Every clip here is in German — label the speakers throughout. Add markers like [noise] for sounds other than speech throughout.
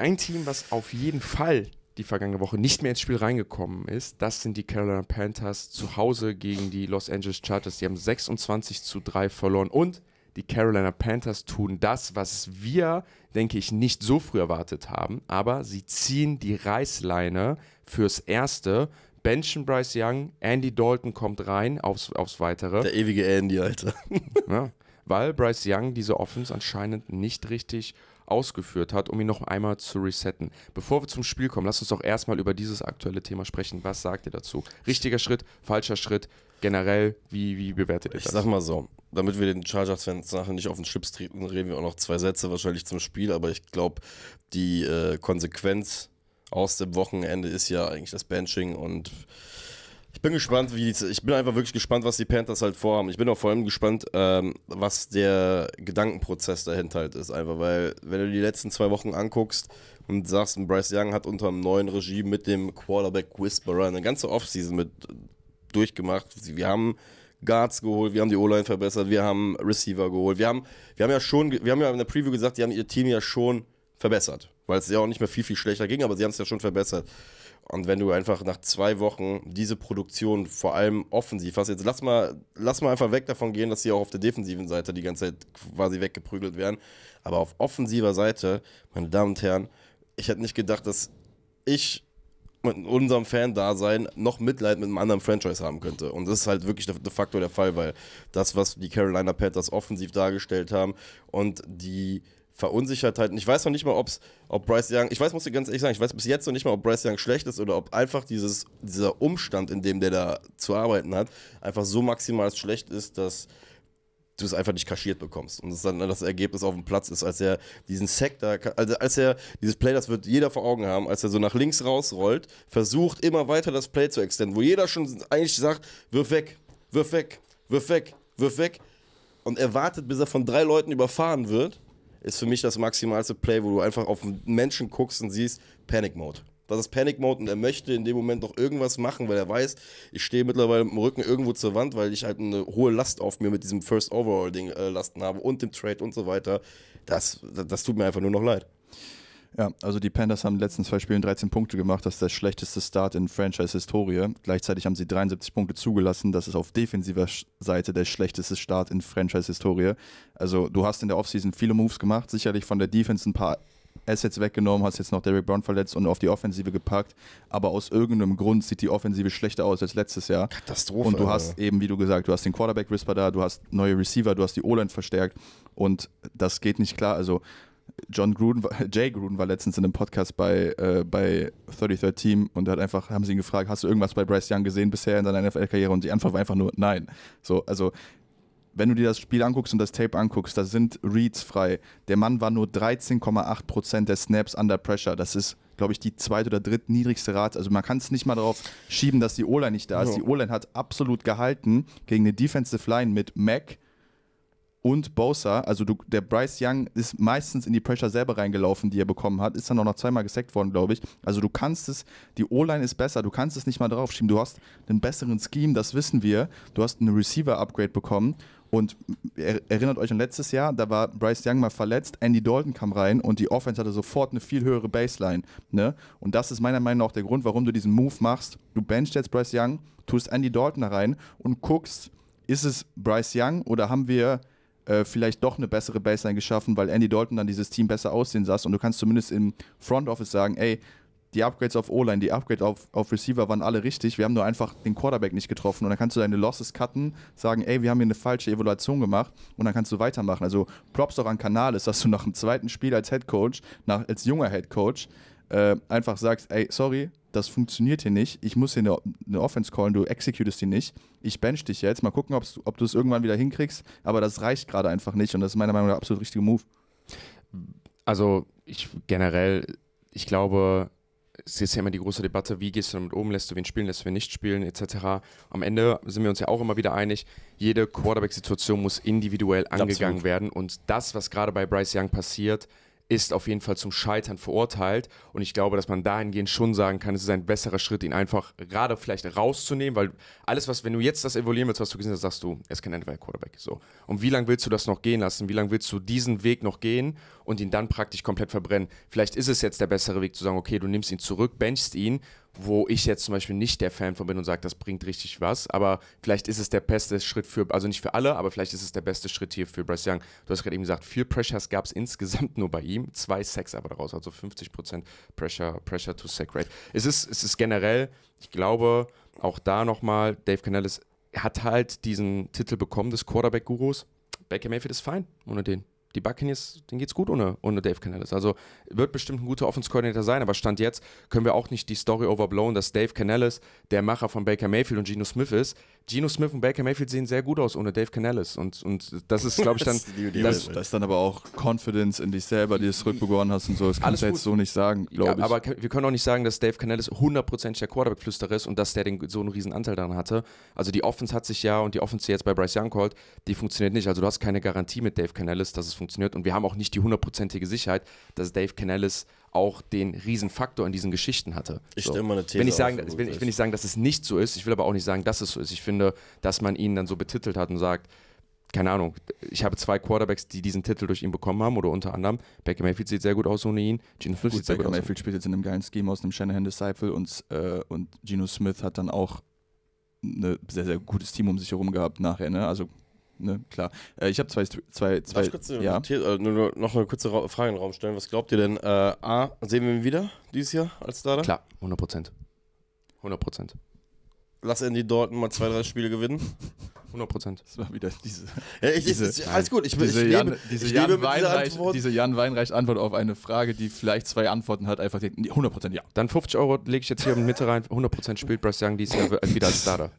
Speaker 1: Ein Team, was auf jeden Fall die vergangene Woche nicht mehr ins Spiel reingekommen ist, das sind die Carolina Panthers zu Hause gegen die Los Angeles Chargers. Die haben 26 zu 3 verloren und die Carolina Panthers tun das, was wir, denke ich, nicht so früh erwartet haben, aber sie ziehen die Reißleine fürs Erste. Benchen Bryce Young, Andy Dalton kommt rein aufs, aufs Weitere. Der ewige Andy, Alter. [laughs] ja, weil Bryce Young diese Offense anscheinend nicht richtig ausgeführt hat, um ihn noch einmal zu resetten. Bevor wir zum Spiel kommen, lasst uns doch erstmal über dieses aktuelle Thema sprechen. Was sagt ihr dazu?
Speaker 2: Richtiger Schritt, falscher Schritt, generell, wie, wie bewertet ihr das? Ich sag mal so, damit wir den Chargers-Fans nachher nicht auf den Schlips treten, reden wir auch noch zwei Sätze wahrscheinlich zum Spiel, aber ich glaube, die äh, Konsequenz aus dem Wochenende ist ja eigentlich das Benching und ich bin gespannt, wie die, ich bin einfach wirklich gespannt, was die Panthers halt vorhaben. Ich bin auch vor allem gespannt, ähm, was der Gedankenprozess dahinter halt ist. Einfach, weil, wenn du die letzten zwei Wochen anguckst und sagst, Bryce Young hat unter einem neuen Regime mit dem Quarterback Whisperer eine ganze Offseason mit durchgemacht. Wir haben Guards geholt, wir haben die O-Line verbessert, wir haben Receiver geholt. Wir haben, wir haben ja schon, wir haben ja in der Preview gesagt, die haben ihr Team ja schon verbessert, weil es ja auch nicht mehr viel, viel schlechter ging, aber sie haben es ja schon verbessert. Und wenn du einfach nach zwei Wochen diese Produktion vor allem offensiv hast, jetzt lass mal, lass mal einfach weg davon gehen, dass sie auch auf der defensiven Seite die ganze Zeit quasi weggeprügelt werden. Aber auf offensiver Seite, meine Damen und Herren, ich hätte nicht gedacht, dass ich mit unserem Fan-Dasein noch Mitleid mit einem anderen Franchise haben könnte. Und das ist halt wirklich de facto der Fall, weil das, was die Carolina Panthers offensiv dargestellt haben und die verunsichert Verunsichertheiten. Ich weiß noch nicht mal, ob's, ob Bryce Young, ich weiß, muss ich ganz ehrlich sagen, ich weiß bis jetzt noch nicht mal, ob Bryce Young schlecht ist oder ob einfach dieses, dieser Umstand, in dem der da zu arbeiten hat, einfach so maximal schlecht ist, dass du es einfach nicht kaschiert bekommst. Und das dann das Ergebnis auf dem Platz ist, als er diesen Sektor, also als er dieses Play, das wird jeder vor Augen haben, als er so nach links rausrollt, versucht immer weiter das Play zu extenden, wo jeder schon eigentlich sagt, wirf weg, wirf weg, wirf weg, wirf weg. Und er wartet, bis er von drei Leuten überfahren wird ist für mich das maximalste Play, wo du einfach auf einen Menschen guckst und siehst, Panic Mode. Das ist Panic Mode und er möchte in dem Moment noch irgendwas machen, weil er weiß, ich stehe mittlerweile mit dem Rücken irgendwo zur Wand, weil ich halt eine hohe Last auf mir mit diesem First Overall Ding äh,
Speaker 3: lasten habe und dem Trade und so weiter. Das, das, das tut mir einfach nur noch leid. Ja, also die Panthers haben in den letzten zwei Spielen 13 Punkte gemacht. Das ist der schlechteste Start in Franchise-Historie. Gleichzeitig haben sie 73 Punkte zugelassen. Das ist auf defensiver Seite der schlechteste Start in Franchise-Historie. Also du hast in der Offseason viele Moves gemacht, sicherlich von der Defense ein paar Assets weggenommen, hast jetzt noch Derrick Brown verletzt und auf die Offensive gepackt. Aber aus irgendeinem Grund sieht die Offensive schlechter aus als letztes Jahr. Katastrophe. Und du hast eben, wie du gesagt, du hast den quarterback risper da, du hast neue Receiver, du hast die O-Line verstärkt und das geht nicht klar. Also John Gruden, [laughs] Jay Gruden war letztens in einem Podcast bei, äh, bei 33rd Team und hat einfach, haben sie ihn gefragt, hast du irgendwas bei Bryce Young gesehen bisher in deiner NFL-Karriere? Und die Antwort war einfach nur nein. So, also wenn du dir das Spiel anguckst und das Tape anguckst, da sind Reads frei. Der Mann war nur 13,8% der Snaps under pressure. Das ist, glaube ich, die zweit- oder drittniedrigste Rate. Also man kann es nicht mal darauf schieben, dass die O-Line nicht da ist. Ja. Die O-Line hat absolut gehalten gegen eine Defensive Line mit Mac, und Bosa, also du, der Bryce Young ist meistens in die Pressure selber reingelaufen, die er bekommen hat, ist dann auch noch zweimal gesackt worden, glaube ich. Also du kannst es, die O-Line ist besser, du kannst es nicht mal draufschieben. Du hast einen besseren Scheme, das wissen wir. Du hast einen Receiver-Upgrade bekommen und erinnert euch an letztes Jahr, da war Bryce Young mal verletzt, Andy Dalton kam rein und die Offense hatte sofort eine viel höhere Baseline. Ne? Und das ist meiner Meinung nach auch der Grund, warum du diesen Move machst. Du benchst jetzt Bryce Young, tust Andy Dalton da rein und guckst, ist es Bryce Young oder haben wir äh, vielleicht doch eine bessere Baseline geschaffen, weil Andy Dalton dann dieses Team besser aussehen saß und du kannst zumindest im Front Office sagen, ey, die Upgrades auf O-Line, die Upgrades auf, auf Receiver waren alle richtig, wir haben nur einfach den Quarterback nicht getroffen und dann kannst du deine Losses cutten, sagen, ey, wir haben hier eine falsche Evaluation gemacht und dann kannst du weitermachen. Also Props doch an Canales, dass du nach dem zweiten Spiel als Head Coach, nach, als junger Head Coach, äh, einfach sagst, ey, sorry, das funktioniert hier nicht. Ich muss hier eine, eine Offense callen, du executest die nicht. Ich bench dich jetzt. Mal gucken, ob du es irgendwann wieder hinkriegst. Aber das reicht gerade einfach nicht und das ist meiner Meinung nach der absolut richtige Move. Also, ich generell,
Speaker 1: ich glaube, es ist ja immer die große Debatte, wie gehst du damit um, lässt du wen spielen, lässt du wen nicht spielen, etc. Am Ende sind wir uns ja auch immer wieder einig, jede Quarterback-Situation muss individuell angegangen Absolut. werden und das, was gerade bei Bryce Young passiert, ist auf jeden Fall zum Scheitern verurteilt. Und ich glaube, dass man dahingehend schon sagen kann, es ist ein besserer Schritt, ihn einfach gerade vielleicht rauszunehmen, weil alles, was, wenn du jetzt das evaluieren willst, was du gesehen hast, sagst du, er ist kein NFL-Quarterback. So. Und wie lange willst du das noch gehen lassen? Wie lange willst du diesen Weg noch gehen und ihn dann praktisch komplett verbrennen? Vielleicht ist es jetzt der bessere Weg zu sagen, okay, du nimmst ihn zurück, benchst ihn wo ich jetzt zum Beispiel nicht der Fan von bin und sage, das bringt richtig was, aber vielleicht ist es der beste Schritt für, also nicht für alle, aber vielleicht ist es der beste Schritt hier für Bryce Young. Du hast gerade eben gesagt, vier Pressures gab es insgesamt nur bei ihm, zwei Sacks aber daraus, also 50% Pressure, Pressure to Sack Rate. Es ist, es ist generell, ich glaube, auch da nochmal, Dave Canales hat halt diesen Titel bekommen des Quarterback-Gurus. Baker Mayfield ist fein ohne den die Buccaneers, denen geht's gut ohne, ohne Dave Canales. Also wird bestimmt ein guter Offense-Coordinator sein, aber Stand jetzt können wir auch nicht die Story overblown, dass Dave Canales der Macher von Baker Mayfield
Speaker 3: und Geno Smith ist. Geno Smith und Baker Mayfield sehen sehr gut aus ohne Dave Canales. Und, und das ist, glaube ich, dann. [laughs] das, das ist dann aber auch Confidence in dich selber, die du zurückbegonnen hast und so. Das kannst du jetzt so nicht sagen, glaube ich. Ja, aber
Speaker 1: wir können auch nicht sagen, dass Dave Canales hundertprozentig der Quarterback-Flüsterer ist und dass der den, so einen riesen Anteil daran hatte. Also die Offense hat sich ja und die Offense, die jetzt bei Bryce Young called, die funktioniert nicht. Also du hast keine Garantie mit Dave Canales, dass es funktioniert. Und wir haben auch nicht die hundertprozentige Sicherheit, dass Dave Canales auch den Riesenfaktor in diesen Geschichten hatte. Ich so. stelle mal eine These. Wenn ich, sagen, auf, wenn, ich will nicht sagen, dass es nicht so ist, ich will aber auch nicht sagen, dass es so ist. Ich finde, dass man ihn dann so betitelt hat und sagt, keine Ahnung, ich habe zwei Quarterbacks, die diesen Titel durch ihn bekommen haben oder unter anderem. Baker Mayfield sieht sehr gut aus ohne ihn. Gino Smith gut, sieht sehr Baker gut aus. Mayfield
Speaker 3: spielt jetzt in einem geilen Scheme aus einem Shanahan Disciple und, äh, und Geno Smith hat dann auch ein sehr, sehr gutes Team um sich herum gehabt nachher. Ne? Also ne, klar. Äh, ich habe zwei, zwei, zwei. Kurz, äh, ja?
Speaker 2: äh, nur, noch eine kurze Ra Frage in den Raum stellen. Was glaubt ihr denn? Äh, A, sehen wir ihn wieder dieses Jahr als Starter? Klar,
Speaker 1: 100 Prozent. 100
Speaker 2: Prozent. Lass
Speaker 3: Andy Dalton mal zwei, drei Spiele gewinnen.
Speaker 1: 100 Prozent. Das war wieder
Speaker 2: diese.
Speaker 3: Ja, ich, diese ich, alles gut, ich, diese diese Jan Weinreich, Antwort. Diese Jan Weinreich Antwort auf eine Frage, die vielleicht zwei Antworten
Speaker 1: hat, einfach denkt, 100 Prozent ja. Dann 50 Euro lege ich jetzt hier in Mitte rein. 100 Prozent spielt Bryce Young dieses Jahr wieder als Starter.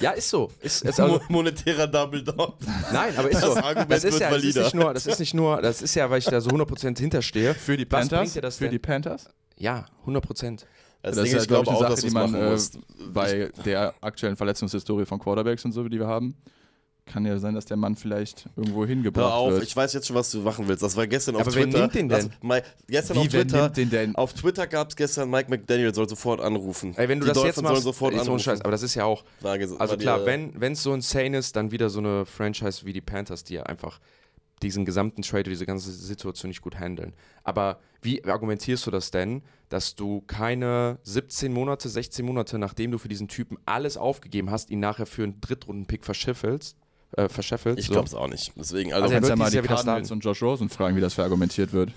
Speaker 2: Ja, ist so. Ist, ist also, Monetärer Double Down. Nein, aber ist das so. Argument das ist ja,
Speaker 1: ist nur, das ist nicht nur, das ist ja, weil ich da so 100% hinterstehe. Für die Panthers? Für denn? die Panthers? Ja, 100%. Das, das Ding, ist, ja, glaube ich, eine auch, Sache, die man äh, bei
Speaker 3: der aktuellen Verletzungshistorie von Quarterbacks und so, die wir haben, kann ja sein, dass der Mann vielleicht irgendwo hingebracht Hör auf, wird. ich
Speaker 2: weiß jetzt schon, was du
Speaker 3: machen willst. Das war
Speaker 2: gestern auf Aber Twitter. Wer nimmt den denn? gestern Wie, auf Twitter. Nimmt den denn? Auf Twitter gab es gestern Mike McDaniel soll sofort anrufen. Ey, wenn du die das jetzt machst, sofort ist so ein Scheiß. Aber das ist ja auch. also klar, äh,
Speaker 1: wenn es so insane ist, dann wieder so eine Franchise wie die Panthers, die ja einfach diesen gesamten Trade, diese ganze Situation nicht gut handeln. Aber wie argumentierst du das denn, dass du keine 17 Monate, 16 Monate, nachdem du für diesen Typen alles aufgegeben hast, ihn nachher für einen Drittrunden-Pick verschiffelst? äh, verscheffelt. Ich glaube es auch nicht. Deswegen, also, also kannst
Speaker 3: ja mal die Cardinals und Josh Rosen fragen, wie das verargumentiert wird.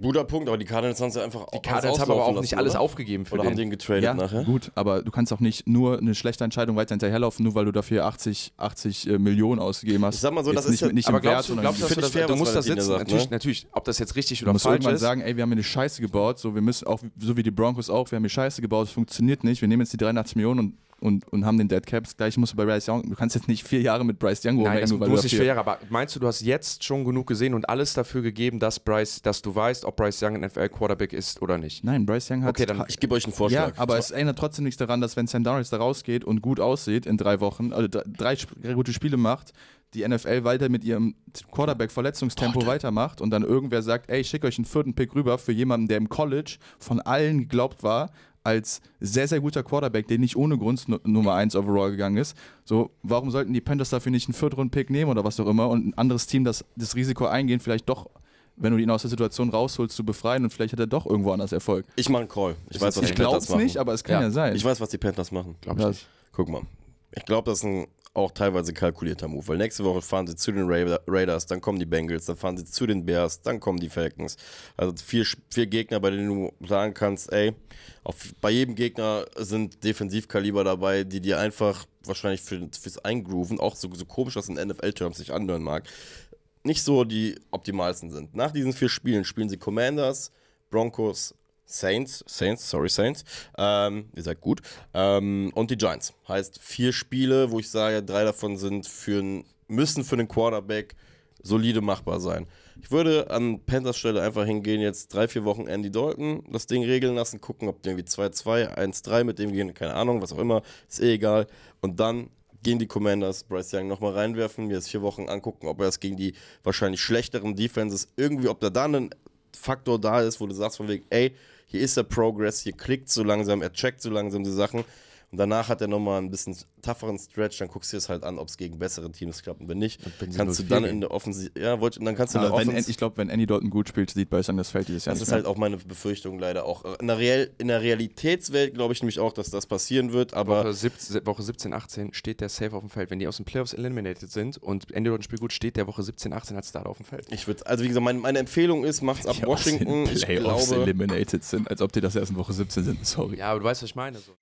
Speaker 3: Guter Punkt, aber die Cardinals
Speaker 2: haben sie einfach Die Cardinals haben aber auch nicht lassen, alles aufgegeben für Oder den. haben den
Speaker 3: getradet ja, nachher? gut, aber du kannst auch nicht nur eine schlechte Entscheidung weiter hinterherlaufen, nur weil du dafür 80, 80 äh, Millionen ausgegeben hast. Ich sag mal so, jetzt das nicht, ist ja, nicht aber im glaubst Wert, du, glaubst, dass du, das, fair, du musst das sitzen. sagt, natürlich, ne?
Speaker 1: natürlich, ob das jetzt richtig oder falsch ist. Du musst irgendwann sagen,
Speaker 3: ey, wir haben hier eine Scheiße gebaut, so, wir müssen auch, so wie die Broncos auch, wir haben hier Scheiße gebaut, es funktioniert nicht, wir nehmen jetzt die 83 Millionen und und, und haben den Dead Caps. Gleich musst du bei Bryce Young. Du kannst jetzt nicht vier Jahre mit Bryce Young rumhängen. Nein, das weil du nicht vier Jahre, aber
Speaker 1: meinst du, du hast jetzt schon genug gesehen und alles dafür gegeben, dass Bryce, dass du weißt, ob Bryce Young ein NFL-Quarterback ist oder nicht? Nein, Bryce Young hat... Okay, dann ich gebe euch einen Vorschlag. Ja, aber es
Speaker 3: ändert trotzdem nichts daran, dass wenn Sam Darnold da rausgeht und gut aussieht in drei Wochen, also drei gute Spiele macht, die NFL weiter mit ihrem Quarterback-Verletzungstempo weitermacht und dann irgendwer sagt, ey, ich schicke euch einen vierten Pick rüber für jemanden, der im College von allen geglaubt war als sehr, sehr guter Quarterback, der nicht ohne Grund Nummer 1 overall gegangen ist. So, warum sollten die Panthers dafür nicht einen Viertrunden-Pick nehmen oder was auch immer und ein anderes Team das, das Risiko eingehen, vielleicht doch, wenn du ihn aus der Situation rausholst, zu befreien und vielleicht hat er doch irgendwo anders Erfolg. Ich mache einen Call. Ich, ich weiß, was die Panthers machen. Ich glaube es nicht, aber es kann ja. ja. sein. Ich weiß, was die Panthers machen. Glaube ich
Speaker 2: nicht. Guck mal. Ich glaube, das ist ein auch teilweise kalkulierter Move, weil nächste Woche fahren sie zu den Raiders, dann kommen die Bengals, dann fahren sie zu den Bears, dann kommen die Falcons. Also vier, vier Gegner, bei denen du sagen kannst, ey, auf, bei jedem Gegner sind Defensivkaliber dabei, die dir einfach wahrscheinlich für, fürs Eingrooven, auch so, so komisch das in NFL-Terms sich anhören mag, nicht so die optimalsten sind. Nach diesen vier Spielen spielen sie Commanders, Broncos, Saints, Saints, sorry Saints, ähm, ihr seid gut, ähm, und die Giants. Heißt vier Spiele, wo ich sage, drei davon sind für müssen für den Quarterback solide machbar sein. Ich würde an Panthers Stelle einfach hingehen, jetzt drei, vier Wochen Andy Dalton das Ding regeln lassen, gucken, ob die irgendwie 2-2, 1-3 mit dem gehen, keine Ahnung, was auch immer, ist eh egal. Und dann gehen die Commanders Bryce Young nochmal reinwerfen, mir jetzt vier Wochen angucken, ob er es gegen die wahrscheinlich schlechteren Defenses irgendwie, ob er da einen Faktor da ist, wo du sagst von wegen, ey, hier ist der Progress, hier klickt so langsam, er checkt so langsam die Sachen. Und danach hat er nochmal ein bisschen tougheren Stretch, dann guckst du dir es halt an, ob es gegen bessere Teams klappt. Und wenn nicht, kannst du dann in der Offensive, ja, wollt, dann kannst du in der Offensive. Ich
Speaker 3: glaube, wenn Andy Dalton gut spielt, sieht Bryce das Feld dieses Jahr. Das ist mehr. halt auch meine Befürchtung leider auch.
Speaker 2: In der, Real, in der Realitätswelt glaube ich nämlich auch, dass das passieren wird, aber. Woche
Speaker 1: 17, Woche 17, 18 steht der safe auf dem Feld. Wenn die aus den Playoffs eliminated sind und Andy Dalton spielt gut, steht der Woche 17, 18 als Start auf dem Feld. Ich würde,
Speaker 2: also wie gesagt, meine, meine Empfehlung ist, macht's ab [laughs] Washington. Playoffs ich glaube,
Speaker 1: eliminated sind, als ob die das erst in Woche 17 sind, sorry. Ja,
Speaker 2: aber du weißt, was ich meine. So.